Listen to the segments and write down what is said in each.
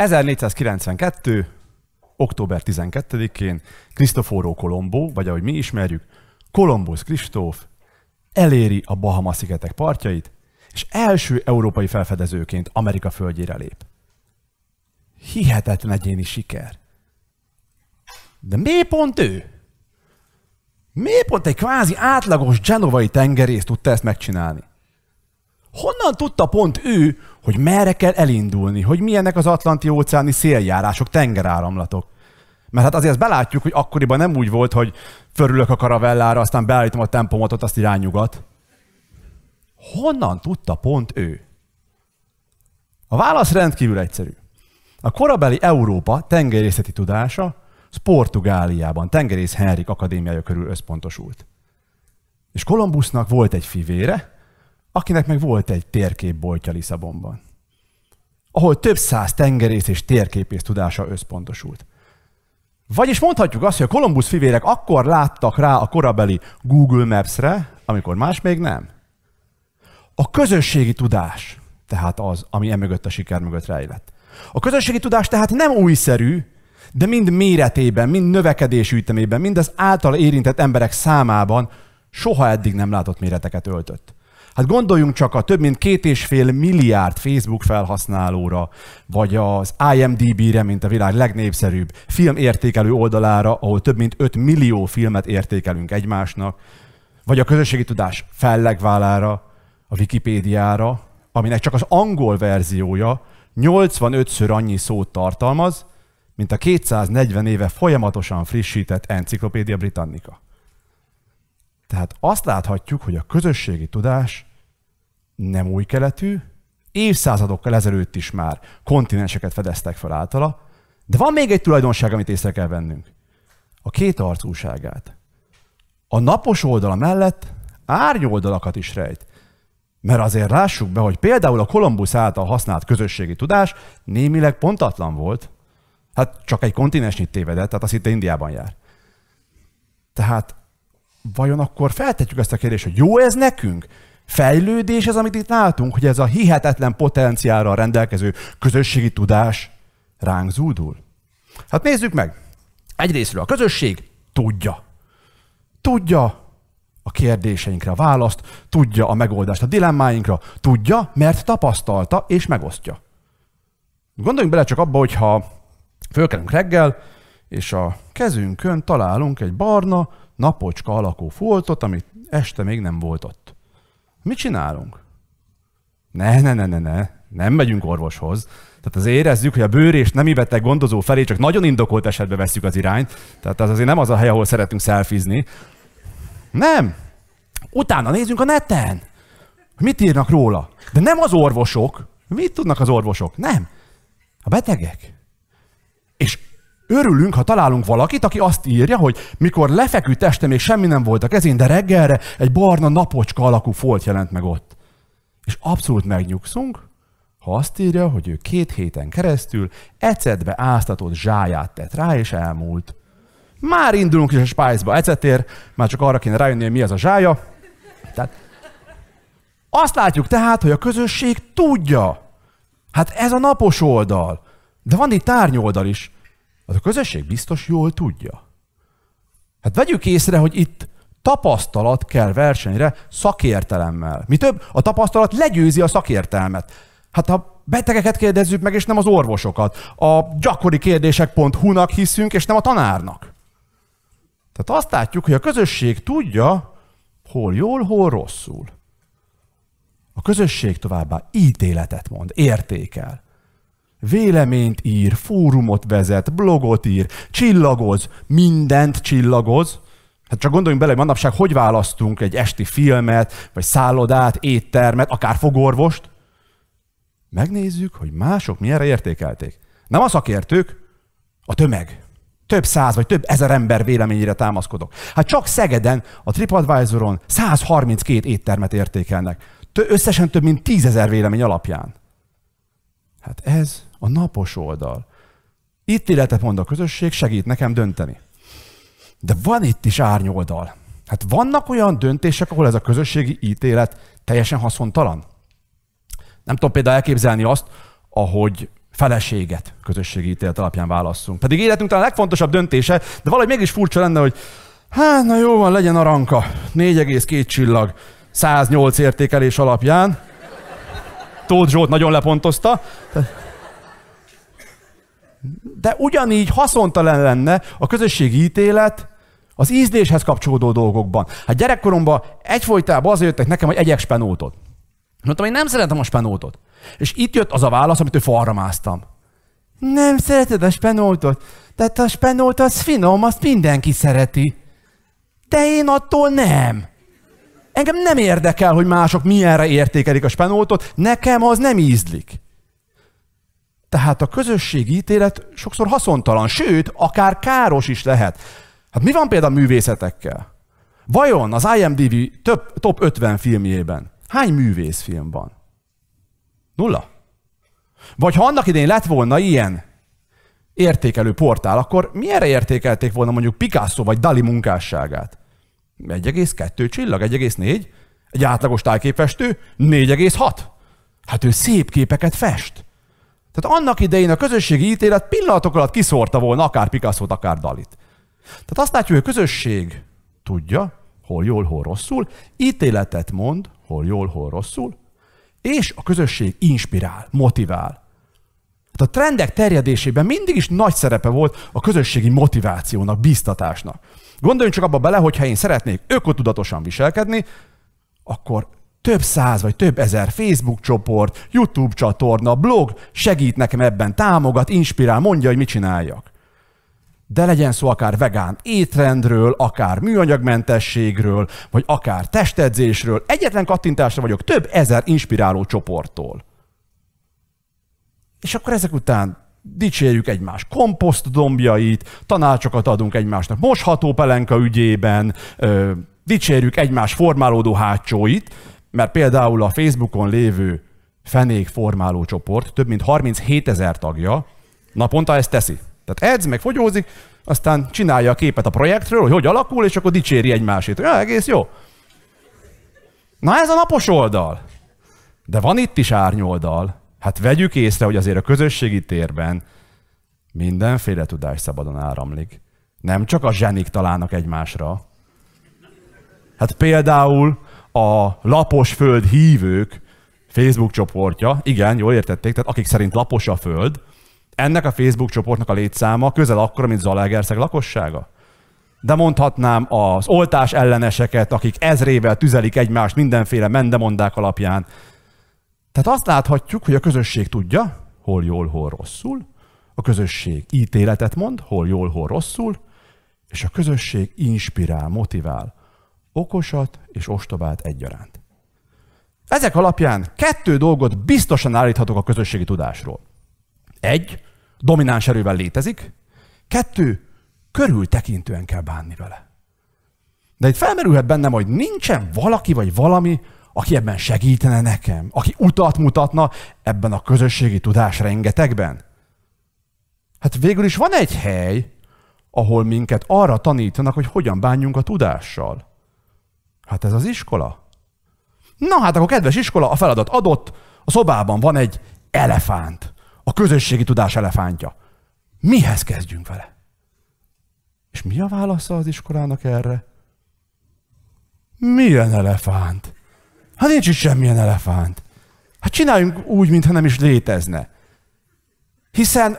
1492. október 12-én Cristoforo Colombo, vagy ahogy mi ismerjük, Kolombusz Kristóf eléri a Bahama-szigetek partjait, és első európai felfedezőként Amerika földjére lép. Hihetetlen egyéni siker. De mi pont ő? Mi pont egy kvázi átlagos genovai tengerész tudta ezt megcsinálni? Honnan tudta pont ő, hogy merre kell elindulni, hogy milyenek az atlanti óceáni széljárások, tengeráramlatok? Mert hát azért ezt belátjuk, hogy akkoriban nem úgy volt, hogy förülök a karavellára, aztán beállítom a tempomatot, azt irányugat. Honnan tudta pont ő? A válasz rendkívül egyszerű. A korabeli Európa tengerészeti tudása az Portugáliában, tengerész Henrik akadémiája körül összpontosult. És Kolumbusznak volt egy fivére, akinek meg volt egy térképboltja Lisszabonban, ahol több száz tengerész és térképész tudása összpontosult. Vagyis mondhatjuk azt, hogy a Kolumbusz fivérek akkor láttak rá a korabeli Google Maps-re, amikor más még nem. A közösségi tudás, tehát az, ami emögött a siker mögött rejlett. A közösségi tudás tehát nem újszerű, de mind méretében, mind növekedés ütemében, mind az által érintett emberek számában soha eddig nem látott méreteket öltött. Hát gondoljunk csak a több mint két és fél milliárd Facebook felhasználóra, vagy az IMDB-re, mint a világ legnépszerűbb filmértékelő oldalára, ahol több mint 5 millió filmet értékelünk egymásnak, vagy a közösségi tudás fellegvállára, a Wikipédiára, aminek csak az angol verziója 85-ször annyi szót tartalmaz, mint a 240 éve folyamatosan frissített Enciklopédia Britannica. Tehát azt láthatjuk, hogy a közösségi tudás nem új keletű, évszázadokkal ezelőtt is már kontinenseket fedeztek fel általa, de van még egy tulajdonság, amit észre kell vennünk. A két arcúságát. A napos oldala mellett árnyoldalakat is rejt. Mert azért lássuk be, hogy például a Kolumbusz által használt közösségi tudás némileg pontatlan volt. Hát csak egy kontinensnyit tévedett, tehát az itt Indiában jár. Tehát vajon akkor feltetjük ezt a kérdést, hogy jó ez nekünk? fejlődés ez, amit itt látunk, hogy ez a hihetetlen potenciálra rendelkező közösségi tudás ránk zúdul. Hát nézzük meg. Egyrésztről a közösség tudja. Tudja a kérdéseinkre a választ, tudja a megoldást a dilemmáinkra, tudja, mert tapasztalta és megosztja. Gondoljunk bele csak abba, hogyha fölkelünk reggel, és a kezünkön találunk egy barna, napocska alakú foltot, amit este még nem volt ott. Mit csinálunk? Ne, ne, ne, ne, ne, nem megyünk orvoshoz. Tehát az érezzük, hogy a bőrés nem beteg gondozó felé csak nagyon indokolt esetben veszük az irányt. Tehát az azért nem az a hely, ahol szeretünk szelfizni. Nem. Utána nézzünk a neten. Mit írnak róla? De nem az orvosok. Mit tudnak az orvosok? Nem. A betegek. És Örülünk, ha találunk valakit, aki azt írja, hogy mikor lefeküdt este még semmi nem volt a kezén, de reggelre egy barna napocska alakú folt jelent meg ott. És abszolút megnyugszunk, ha azt írja, hogy ő két héten keresztül ecetbe áztatott zsáját tett rá, és elmúlt. Már indulunk is a spájzba ecetér, már csak arra kéne rájönni, hogy mi az a zsája. Tehát azt látjuk tehát, hogy a közösség tudja. Hát ez a napos oldal. De van itt tárnyoldal is az a közösség biztos jól tudja. Hát vegyük észre, hogy itt tapasztalat kell versenyre szakértelemmel. Mi több, a tapasztalat legyőzi a szakértelmet. Hát ha betegeket kérdezzük meg, és nem az orvosokat. A gyakori kérdések pont hunak hiszünk, és nem a tanárnak. Tehát azt látjuk, hogy a közösség tudja, hol jól, hol rosszul. A közösség továbbá ítéletet mond, értékel véleményt ír, fórumot vezet, blogot ír, csillagoz, mindent csillagoz. Hát csak gondoljunk bele, hogy manapság hogy választunk egy esti filmet, vagy szállodát, éttermet, akár fogorvost. Megnézzük, hogy mások milyenre értékelték. Nem a szakértők, a tömeg. Több száz vagy több ezer ember véleményére támaszkodok. Hát csak Szegeden, a TripAdvisor-on 132 éttermet értékelnek. Összesen több mint tízezer vélemény alapján. Hát ez a napos oldal. Itt életet mond a közösség, segít nekem dönteni. De van itt is árnyoldal. Hát vannak olyan döntések, ahol ez a közösségi ítélet teljesen haszontalan. Nem tudom például elképzelni azt, ahogy feleséget közösségi ítélet alapján válasszunk. Pedig életünk talán a legfontosabb döntése, de valahogy mégis furcsa lenne, hogy hát na jó van, legyen aranka, 4,2 csillag, 108 értékelés alapján, Tóth Zsolt nagyon lepontozta. De ugyanígy haszontalan lenne a közösségi ítélet az ízléshez kapcsolódó dolgokban. Hát gyerekkoromban egyfolytában azért jöttek nekem, hogy egyek spenótot. Mondtam, hogy nem szeretem a spenótot. És itt jött az a válasz, amit ő falra másztam. Nem szereted a spenótot? Tehát a spenót az finom, azt mindenki szereti. De én attól nem. Engem nem érdekel, hogy mások milyenre értékelik a spenótot, nekem az nem ízlik. Tehát a közösségi ítélet sokszor haszontalan, sőt, akár káros is lehet. Hát mi van például művészetekkel? Vajon az IMDb több, top 50 filmjében hány művészfilm van? Nulla. Vagy ha annak idén lett volna ilyen értékelő portál, akkor milyenre értékelték volna mondjuk Picasso vagy Dali munkásságát? 1,2 csillag, 1,4. Egy átlagos tájképfestő 4,6. Hát ő szép képeket fest. Tehát annak idején a közösségi ítélet pillanatok alatt kiszórta volna akár picasso akár Dalit. Tehát azt látjuk, hogy a közösség tudja, hol jól, hol rosszul, ítéletet mond, hol jól, hol rosszul, és a közösség inspirál, motivál. Hát a trendek terjedésében mindig is nagy szerepe volt a közösségi motivációnak, biztatásnak. Gondoljunk csak abba bele, hogy ha én szeretnék ökotudatosan viselkedni, akkor több száz vagy több ezer Facebook csoport, YouTube csatorna, blog segít nekem ebben, támogat, inspirál, mondja, hogy mit csináljak. De legyen szó akár vegán étrendről, akár műanyagmentességről, vagy akár testedzésről, egyetlen kattintásra vagyok több ezer inspiráló csoporttól. És akkor ezek után dicsérjük egymás komposzt dombjait, tanácsokat adunk egymásnak mosható pelenka ügyében, ö, dicsérjük egymás formálódó hátsóit, mert például a Facebookon lévő fenék formáló csoport több mint 37 ezer tagja naponta ezt teszi. Tehát edz, meg fogyózik, aztán csinálja a képet a projektről, hogy hogy alakul, és akkor dicséri egymásét. Ja, egész jó. Na ez a napos oldal. De van itt is árnyoldal. Hát vegyük észre, hogy azért a közösségi térben mindenféle tudás szabadon áramlik. Nem csak a zsenik találnak egymásra. Hát például a lapos föld hívők Facebook csoportja, igen, jól értették, tehát akik szerint lapos a föld, ennek a Facebook csoportnak a létszáma közel akkora, mint Zalaegerszeg lakossága. De mondhatnám az oltás elleneseket, akik ezrével tüzelik egymást mindenféle mendemondák alapján, tehát azt láthatjuk, hogy a közösség tudja, hol jól, hol rosszul, a közösség ítéletet mond, hol jól, hol rosszul, és a közösség inspirál, motivál okosat és ostobát egyaránt. Ezek alapján kettő dolgot biztosan állíthatok a közösségi tudásról. Egy, domináns erővel létezik, kettő, körültekintően kell bánni vele. De itt felmerülhet bennem, hogy nincsen valaki vagy valami, aki ebben segítene nekem, aki utat mutatna ebben a közösségi tudás rengetegben? Hát végül is van egy hely, ahol minket arra tanítanak, hogy hogyan bánjunk a tudással. Hát ez az iskola. Na hát akkor kedves iskola, a feladat adott, a szobában van egy elefánt, a közösségi tudás elefántja. Mihez kezdjünk vele? És mi a válasza az iskolának erre? Milyen elefánt? Hát nincs is semmilyen elefánt. Hát csináljunk úgy, mintha nem is létezne. Hiszen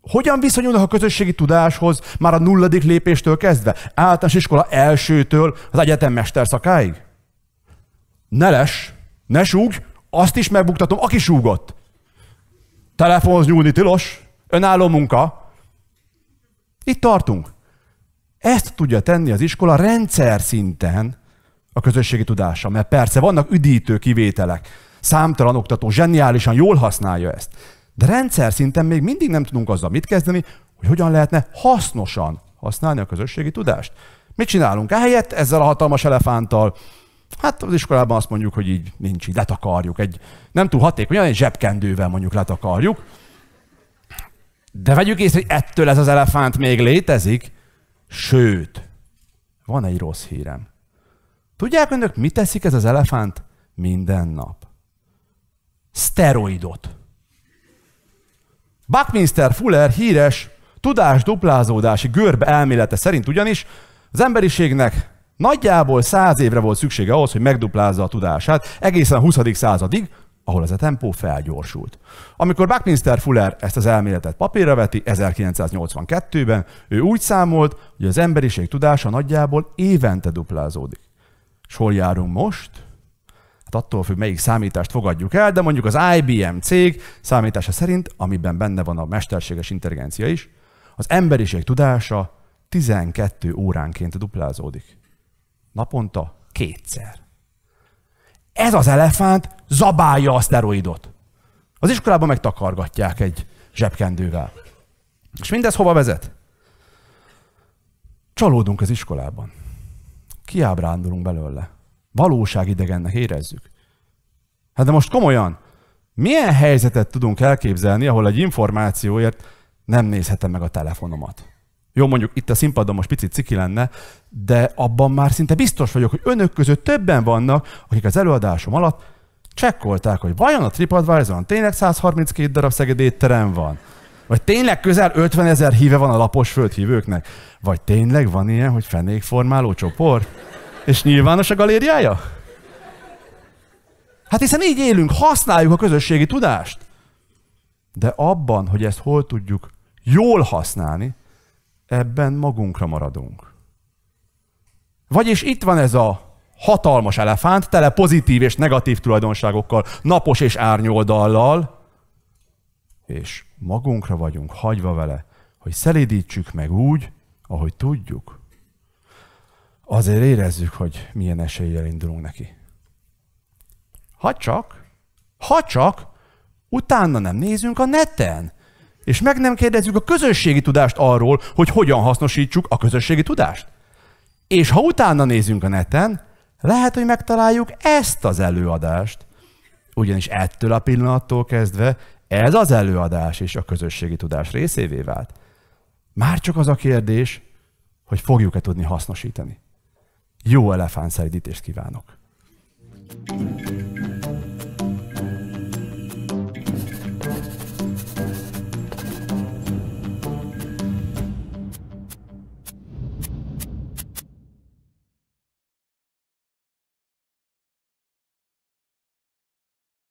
hogyan viszonyulnak a közösségi tudáshoz már a nulladik lépéstől kezdve? Általános iskola elsőtől az egyetem mesterszakáig? Ne les, ne súgj, azt is megbuktatom, aki súgott. Telefonhoz nyúlni tilos, önálló munka. Itt tartunk. Ezt tudja tenni az iskola rendszer szinten, a közösségi tudása. Mert persze vannak üdítő kivételek, számtalan oktató zseniálisan jól használja ezt. De rendszer szinten még mindig nem tudunk azzal mit kezdeni, hogy hogyan lehetne hasznosan használni a közösségi tudást. Mit csinálunk ehelyett ezzel a hatalmas elefánttal? Hát az iskolában azt mondjuk, hogy így nincs, így letakarjuk. Egy nem túl hatékony, egy zsebkendővel mondjuk letakarjuk. De vegyük észre, hogy ettől ez az elefánt még létezik. Sőt, van egy rossz hírem. Tudják önök, mit teszik ez az elefánt? Minden nap. Steroidot. Buckminster Fuller híres tudás duplázódási görbe elmélete szerint ugyanis az emberiségnek nagyjából száz évre volt szüksége ahhoz, hogy megduplázza a tudását, egészen a 20. századig, ahol ez a tempó felgyorsult. Amikor Buckminster Fuller ezt az elméletet papírra veti 1982-ben, ő úgy számolt, hogy az emberiség tudása nagyjából évente duplázódik. És hol járunk most? Hát attól függ, melyik számítást fogadjuk el, de mondjuk az IBM cég számítása szerint, amiben benne van a mesterséges intelligencia is, az emberiség tudása 12 óránként duplázódik. Naponta kétszer. Ez az elefánt zabálja a szteroidot. Az iskolában megtakargatják egy zsebkendővel. És mindez hova vezet? Csalódunk az iskolában kiábrándulunk belőle. Valóságidegennek érezzük. Hát de most komolyan, milyen helyzetet tudunk elképzelni, ahol egy információért nem nézhetem meg a telefonomat? Jó, mondjuk itt a színpadon most picit ciki lenne, de abban már szinte biztos vagyok, hogy önök között többen vannak, akik az előadásom alatt csekkolták, hogy vajon a TripAdvisor-on tényleg 132 darab szegedétterem van. Vagy tényleg közel 50 ezer híve van a lapos földhívőknek? Vagy tényleg van ilyen, hogy fenékformáló csoport? És nyilvános a galériája? Hát hiszen így élünk, használjuk a közösségi tudást. De abban, hogy ezt hol tudjuk jól használni, ebben magunkra maradunk. Vagyis itt van ez a hatalmas elefánt, tele pozitív és negatív tulajdonságokkal, napos és árnyoldallal, és magunkra vagyunk hagyva vele, hogy szelédítsük meg úgy, ahogy tudjuk. Azért érezzük, hogy milyen eséllyel indulunk neki. Ha csak, ha csak, utána nem nézünk a neten, és meg nem kérdezzük a közösségi tudást arról, hogy hogyan hasznosítsuk a közösségi tudást. És ha utána nézünk a neten, lehet, hogy megtaláljuk ezt az előadást. Ugyanis ettől a pillanattól kezdve ez az előadás is a közösségi tudás részévé vált. Már csak az a kérdés, hogy fogjuk-e tudni hasznosítani. Jó elefántszeridítést kívánok! thank you